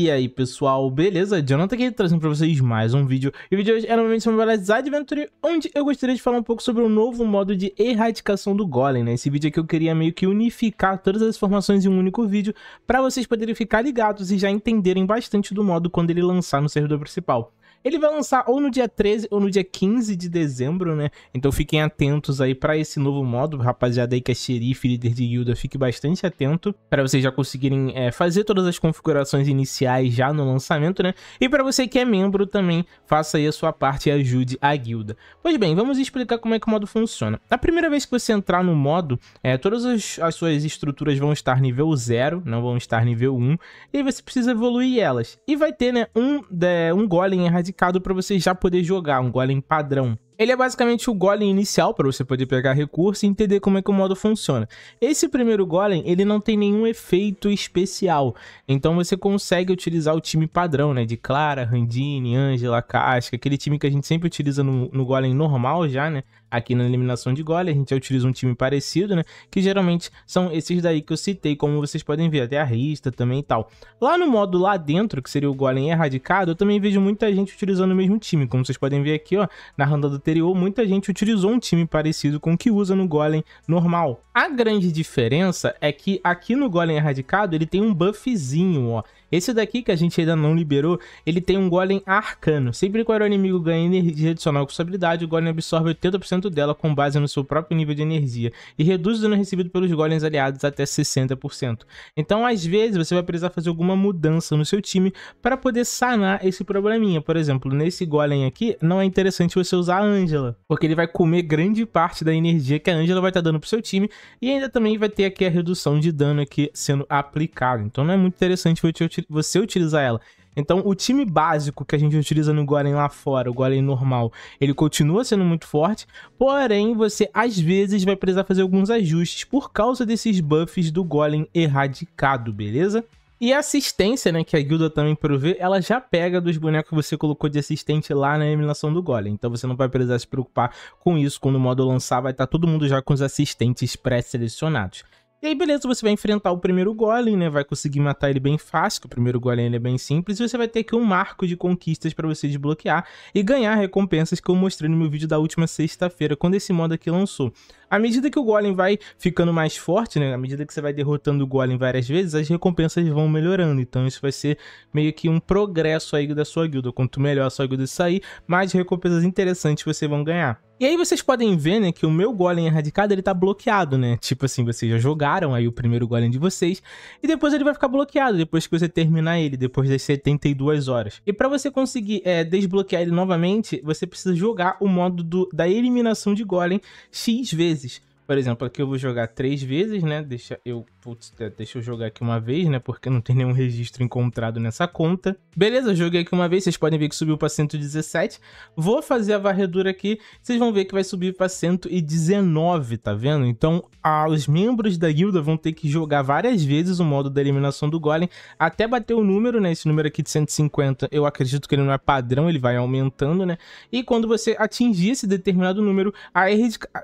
E aí, pessoal, beleza? Jonathan aqui trazendo pra vocês mais um vídeo. E o vídeo de hoje é novamente sobre Ballet's Adventure, onde eu gostaria de falar um pouco sobre o novo modo de erradicação do Golem, né? Esse vídeo aqui eu queria meio que unificar todas as informações em um único vídeo, pra vocês poderem ficar ligados e já entenderem bastante do modo quando ele lançar no servidor principal. Ele vai lançar ou no dia 13 ou no dia 15 de dezembro, né? Então fiquem atentos aí para esse novo modo, rapaziada aí que é xerife, líder de guilda, fique bastante atento para vocês já conseguirem é, fazer todas as configurações iniciais já no lançamento, né? E para você que é membro também, faça aí a sua parte e ajude a guilda. Pois bem, vamos explicar como é que o modo funciona. A primeira vez que você entrar no modo, é, todas as, as suas estruturas vão estar nível 0, não vão estar nível 1, um, e aí você precisa evoluir elas. E vai ter, né, um, é, um golem erradicado para você já poder jogar, um golem padrão. Ele é basicamente o golem inicial para você poder pegar recurso e entender como é que o modo funciona. Esse primeiro golem, ele não tem nenhum efeito especial, então você consegue utilizar o time padrão, né, de Clara, Randine, Angela, Casca, aquele time que a gente sempre utiliza no, no golem normal já, né? Aqui na eliminação de golem, a gente utiliza um time parecido, né, que geralmente são esses daí que eu citei, como vocês podem ver, até a Rista também e tal. Lá no modo lá dentro, que seria o golem erradicado, eu também vejo muita gente utilizando o mesmo time, como vocês podem ver aqui, ó, narrando do anterior, muita gente utilizou um time parecido com o que usa no Golem normal. A grande diferença é que aqui no Golem Erradicado ele tem um buffzinho, ó. Esse daqui, que a gente ainda não liberou, ele tem um golem arcano. Sempre que o inimigo ganha energia adicional com sua habilidade, o golem absorve 80% dela com base no seu próprio nível de energia e reduz o dano recebido pelos golems aliados até 60%. Então, às vezes, você vai precisar fazer alguma mudança no seu time para poder sanar esse probleminha. Por exemplo, nesse golem aqui, não é interessante você usar a Angela, porque ele vai comer grande parte da energia que a Angela vai estar tá dando para o seu time e ainda também vai ter aqui a redução de dano aqui sendo aplicado. Então, não é muito interessante você utilizar você utilizar ela. Então, o time básico que a gente utiliza no Golem lá fora, o Golem normal, ele continua sendo muito forte, porém, você às vezes vai precisar fazer alguns ajustes por causa desses buffs do Golem erradicado, beleza? E a assistência, né, que a guilda também provê, ela já pega dos bonecos que você colocou de assistente lá na eliminação do Golem. Então você não vai precisar se preocupar com isso. Quando o modo lançar, vai estar tá todo mundo já com os assistentes pré-selecionados. E aí, beleza, você vai enfrentar o primeiro golem, né? Vai conseguir matar ele bem fácil, que o primeiro golem ele é bem simples. E você vai ter aqui um marco de conquistas para você desbloquear e ganhar recompensas que eu mostrei no meu vídeo da última sexta-feira, quando esse modo aqui lançou. À medida que o golem vai ficando mais forte, né? À medida que você vai derrotando o golem várias vezes, as recompensas vão melhorando. Então isso vai ser meio que um progresso aí da sua guilda. Quanto melhor a sua guilda sair, mais recompensas interessantes você vão ganhar. E aí vocês podem ver, né, que o meu golem erradicado, ele tá bloqueado, né? Tipo assim, vocês já jogaram aí o primeiro golem de vocês, e depois ele vai ficar bloqueado, depois que você terminar ele, depois das 72 horas. E para você conseguir é, desbloquear ele novamente, você precisa jogar o modo do, da eliminação de golem X vezes por exemplo, aqui eu vou jogar três vezes, né? Deixa eu, putz, é, deixa eu jogar aqui uma vez, né? Porque não tem nenhum registro encontrado nessa conta. Beleza, joguei aqui uma vez, vocês podem ver que subiu para 117. Vou fazer a varredura aqui, vocês vão ver que vai subir para 119, tá vendo? Então, ah, os membros da guilda vão ter que jogar várias vezes o modo da eliminação do Golem até bater o número, né? Esse número aqui de 150, eu acredito que ele não é padrão, ele vai aumentando, né? E quando você atingir esse determinado número, a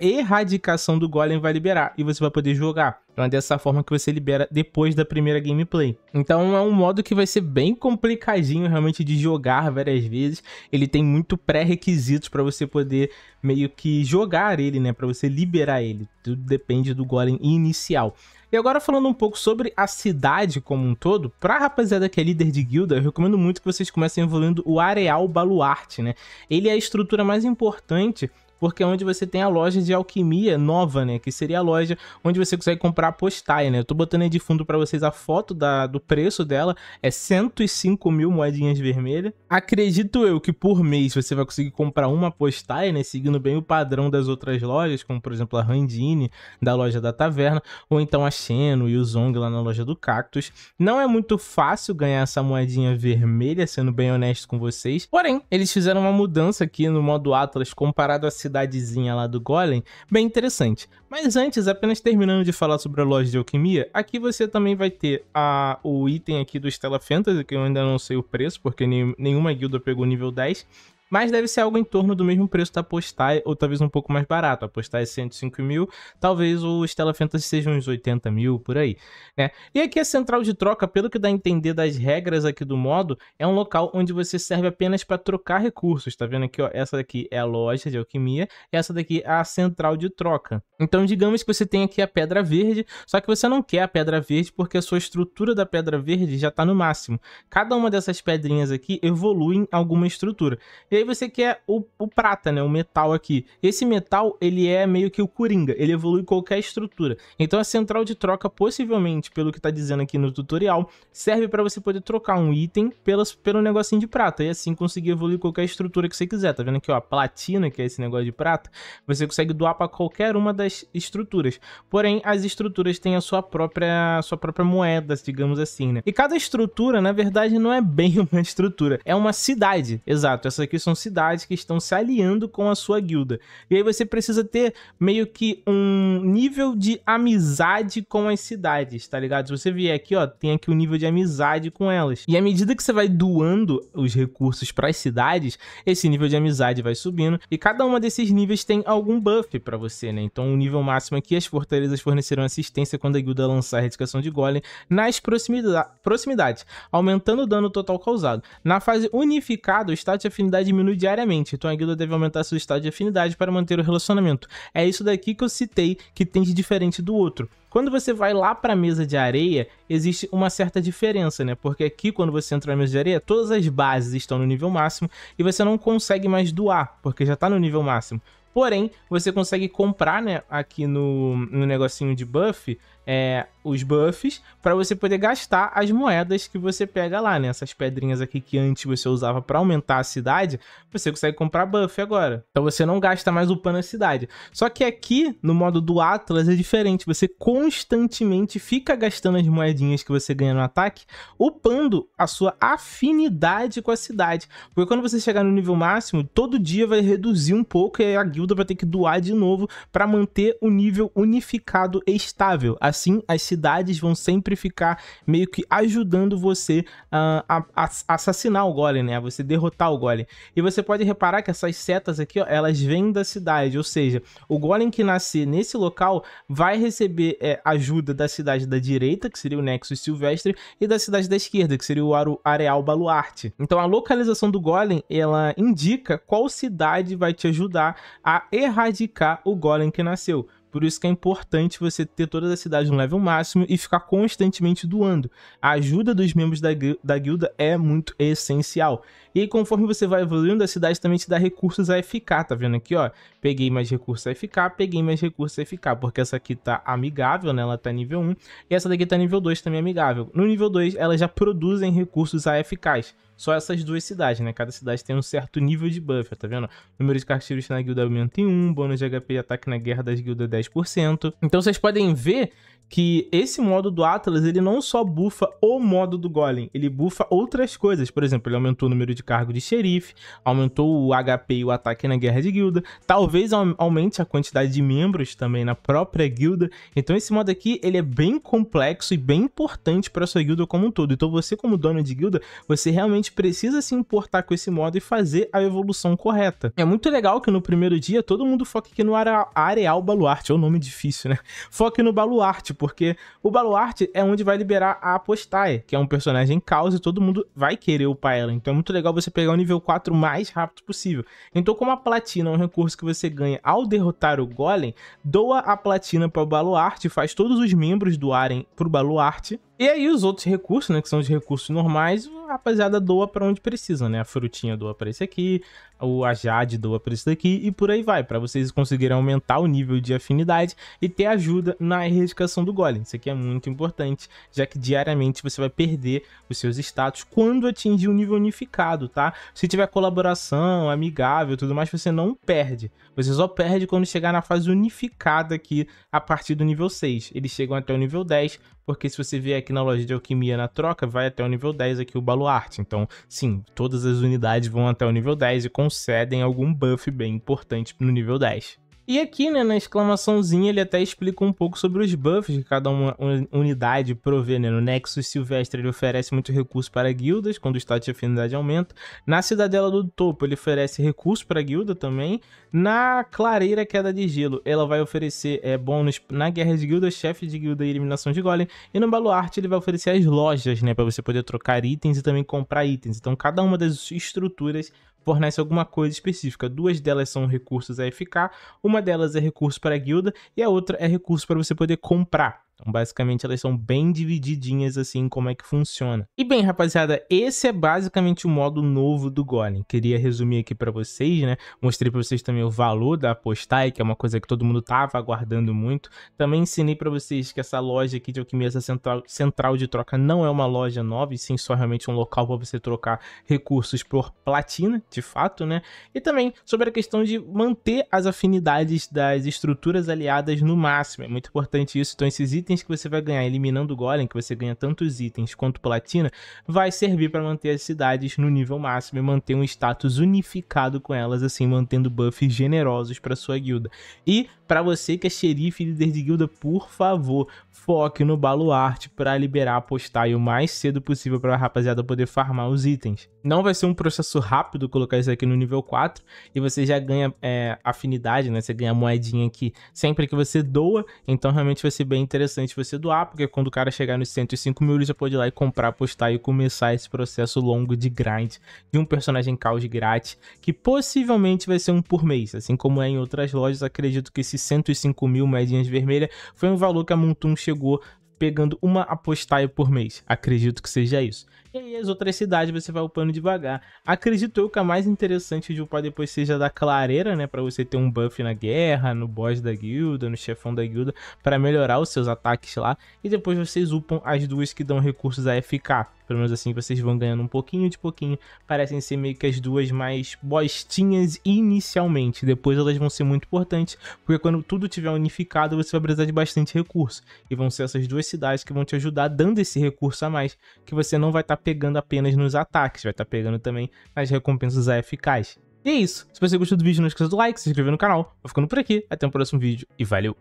erradicação do Golem vai liberar e você vai poder jogar. Então é dessa forma que você libera depois da primeira gameplay. Então é um modo que vai ser bem complicadinho realmente de jogar várias vezes. Ele tem muito pré-requisitos para você poder meio que jogar ele, né, para você liberar ele. Tudo depende do golem inicial. E agora falando um pouco sobre a cidade como um todo, pra rapaziada que é líder de guilda, eu recomendo muito que vocês comecem evoluindo o Areal Baluarte, né? Ele é a estrutura mais importante porque é onde você tem a loja de alquimia nova, né? Que seria a loja onde você consegue comprar a postai, né? Eu tô botando aí de fundo para vocês a foto da, do preço dela, é 105 mil moedinhas vermelhas. Acredito eu que por mês você vai conseguir comprar uma postai, né? Seguindo bem o padrão das outras lojas, como por exemplo a Randini, da loja da Taverna, ou então a Xeno e o Zong lá na loja do Cactus. Não é muito fácil ganhar essa moedinha vermelha, sendo bem honesto com vocês. Porém, eles fizeram uma mudança aqui no modo Atlas comparado a cidadezinha lá do Golem, bem interessante. Mas antes, apenas terminando de falar sobre a loja de alquimia, aqui você também vai ter a, o item aqui do Stella Fantasy, que eu ainda não sei o preço, porque nenhuma guilda pegou nível 10, mas deve ser algo em torno do mesmo preço da Postai, ou talvez um pouco mais barato. A Postai é 105 mil, talvez o Stella Fantasy seja uns 80 mil, por aí. Né? E aqui a central de troca, pelo que dá a entender das regras aqui do modo, é um local onde você serve apenas para trocar recursos. Tá vendo aqui, ó? Essa daqui é a loja de alquimia, essa daqui é a central de troca. Então, digamos que você tem aqui a pedra verde, só que você não quer a pedra verde porque a sua estrutura da pedra verde já está no máximo. Cada uma dessas pedrinhas aqui evolui em alguma estrutura. E aí você quer o, o prata, né? O metal aqui. Esse metal, ele é meio que o coringa. Ele evolui qualquer estrutura. Então a central de troca, possivelmente, pelo que tá dizendo aqui no tutorial, serve para você poder trocar um item pelas, pelo negocinho de prata. E assim conseguir evoluir qualquer estrutura que você quiser. Tá vendo aqui, ó? Platina, que é esse negócio de prata. Você consegue doar para qualquer uma das estruturas. Porém, as estruturas têm a sua própria, sua própria moeda, digamos assim, né? E cada estrutura, na verdade, não é bem uma estrutura. É uma cidade. Exato. Essa aqui são cidades que estão se aliando com a sua guilda. E aí você precisa ter meio que um nível de amizade com as cidades, tá ligado? Se você vier aqui, ó, tem aqui o um nível de amizade com elas. E à medida que você vai doando os recursos para as cidades, esse nível de amizade vai subindo e cada uma desses níveis tem algum buff para você, né? Então o nível máximo aqui as fortalezas fornecerão assistência quando a guilda lançar a retificação de golem nas proximidades, proximidade, aumentando o dano total causado. Na fase unificada, o status de afinidade diminui diariamente, então a guilda deve aumentar seu estado de afinidade para manter o relacionamento. É isso daqui que eu citei que tem de diferente do outro. Quando você vai lá para a mesa de areia, existe uma certa diferença, né? Porque aqui, quando você entra na mesa de areia, todas as bases estão no nível máximo e você não consegue mais doar, porque já está no nível máximo. Porém, você consegue comprar, né, aqui no, no negocinho de buff, é, os buffs para você poder gastar as moedas que você pega lá, né? Essas pedrinhas aqui que antes você usava para aumentar a cidade, você consegue comprar buff agora. Então você não gasta mais upando a cidade. Só que aqui, no modo do Atlas, é diferente. Você constantemente fica gastando as moedinhas que você ganha no ataque, upando a sua afinidade com a cidade. Porque quando você chegar no nível máximo, todo dia vai reduzir um pouco e a guilda vai ter que doar de novo para manter o nível unificado e estável. A assim as cidades vão sempre ficar meio que ajudando você uh, a, a, assassinar o golem, né? A você derrotar o golem. E você pode reparar que essas setas aqui, ó, elas vêm da cidade, ou seja, o golem que nascer nesse local vai receber é, ajuda da cidade da direita, que seria o Nexus Silvestre, e da cidade da esquerda, que seria o Areal Baluarte. Então a localização do golem, ela indica qual cidade vai te ajudar a erradicar o golem que nasceu. Por isso que é importante você ter toda a cidade no level máximo e ficar constantemente doando. A ajuda dos membros da, da guilda é muito essencial. E aí, conforme você vai evoluindo, a cidade também te dá recursos a FK, tá vendo aqui, ó? Peguei mais recursos a FK, peguei mais recursos a FK, porque essa aqui tá amigável, né? Ela tá nível 1, e essa daqui tá nível 2 também amigável. No nível 2, elas já produzem recursos a AFKs. Só essas duas cidades, né? Cada cidade tem um certo nível de buffer, tá vendo? Número de cartilhos na guilda aumenta em 1, bônus de HP e ataque na guerra das guildas 10%. Então vocês podem ver que esse modo do Atlas, ele não só bufa o modo do Golem, ele bufa outras coisas. Por exemplo, ele aumentou o número de cargo de xerife, aumentou o HP e o ataque na guerra de guilda, talvez aumente a quantidade de membros também na própria guilda. Então esse modo aqui, ele é bem complexo e bem importante para sua guilda como um todo. Então você como dono de guilda, você realmente precisa se importar com esse modo e fazer a evolução correta. É muito legal que no primeiro dia todo mundo foca aqui no areal baluarte, é um nome difícil, né? Foque no baluarte, porque o baluarte é onde vai liberar a apostae, que é um personagem causa e todo mundo vai querer upar ela. Então é muito legal você pegar o nível 4 o mais rápido possível. Então, como a platina é um recurso que você ganha ao derrotar o Golem, doa a platina para o Baluarte, faz todos os membros doarem para o Baluarte, e aí os outros recursos, né, que são os recursos normais, a rapaziada doa para onde precisa, né? A frutinha doa para esse aqui, o a Jade doa para esse daqui e por aí vai, para vocês conseguirem aumentar o nível de afinidade e ter ajuda na erradicação do golem. Isso aqui é muito importante, já que diariamente você vai perder os seus status quando atingir o um nível unificado, tá? Se tiver colaboração, amigável, tudo mais, você não perde. Você só perde quando chegar na fase unificada aqui a partir do nível 6. Eles chegam até o nível 10, porque se você vier aqui na loja de alquimia na troca, vai até o nível 10 aqui o baluarte. Então, sim, todas as unidades vão até o nível 10 e concedem algum buff bem importante no nível 10. E aqui, né, na exclamaçãozinha, ele até explica um pouco sobre os buffs que cada uma unidade provê, né? No Nexus Silvestre ele oferece muito recurso para guildas, quando o status de afinidade aumenta. Na Cidadela do Topo ele oferece recurso para guilda também. Na Clareira Queda de Gelo ela vai oferecer é, bônus na Guerra de Guilda, Chefe de Guilda e Eliminação de Golem. E no Baluarte ele vai oferecer as lojas, né? Para você poder trocar itens e também comprar itens. Então cada uma das estruturas fornece alguma coisa específica. Duas delas são recursos AFK, uma delas é recurso para a guilda e a outra é recurso para você poder comprar. Então, basicamente, elas são bem divididinhas, assim, como é que funciona. E bem, rapaziada, esse é basicamente o modo novo do Golem. Queria resumir aqui para vocês, né? Mostrei para vocês também o valor da Apostai, que é uma coisa que todo mundo tava aguardando muito. Também ensinei para vocês que essa loja aqui de alquimia, essa central, central de troca, não é uma loja nova, e sim só realmente um local para você trocar recursos por platina, de fato, né? E também sobre a questão de manter as afinidades das estruturas aliadas no máximo. É muito importante isso, então esses itens itens que você vai ganhar eliminando o Golem, que você ganha tantos itens quanto platina, vai servir para manter as cidades no nível máximo e manter um status unificado com elas, assim, mantendo buffs generosos para sua guilda. E para você que é xerife e líder de guilda, por favor, foque no baluarte para liberar a postar o mais cedo possível para a rapaziada poder farmar os itens. Não vai ser um processo rápido colocar isso aqui no nível 4 e você já ganha é, afinidade, né? Você ganha moedinha aqui sempre que você doa, então realmente vai ser bem interessante interessante você doar, porque quando o cara chegar nos 105 mil, ele já pode ir lá e comprar, postar e começar esse processo longo de grind de um personagem caos grátis, que possivelmente vai ser um por mês, assim como é em outras lojas. Acredito que esses 105 mil moedinhas vermelhas foi um valor que a Montum chegou pegando uma apostaia por mês. Acredito que seja isso. E aí as outras cidades você vai upando devagar. Acredito eu que a mais interessante de upar depois seja da clareira, né? Pra você ter um buff na guerra, no boss da guilda, no chefão da guilda, para melhorar os seus ataques lá. E depois vocês upam as duas que dão recursos a FK. Pelo menos assim vocês vão ganhando um pouquinho de pouquinho. Parecem ser meio que as duas mais bostinhas inicialmente. Depois elas vão ser muito importantes, porque quando tudo tiver unificado, você vai precisar de bastante recurso. E vão ser essas duas cidades que vão te ajudar dando esse recurso a mais, que você não vai estar tá pegando apenas nos ataques, vai estar tá pegando também nas recompensas eficazes. E é isso. Se você gostou do vídeo, não esqueça do like, se inscrever no canal. Vou ficando por aqui. Até o próximo vídeo e valeu!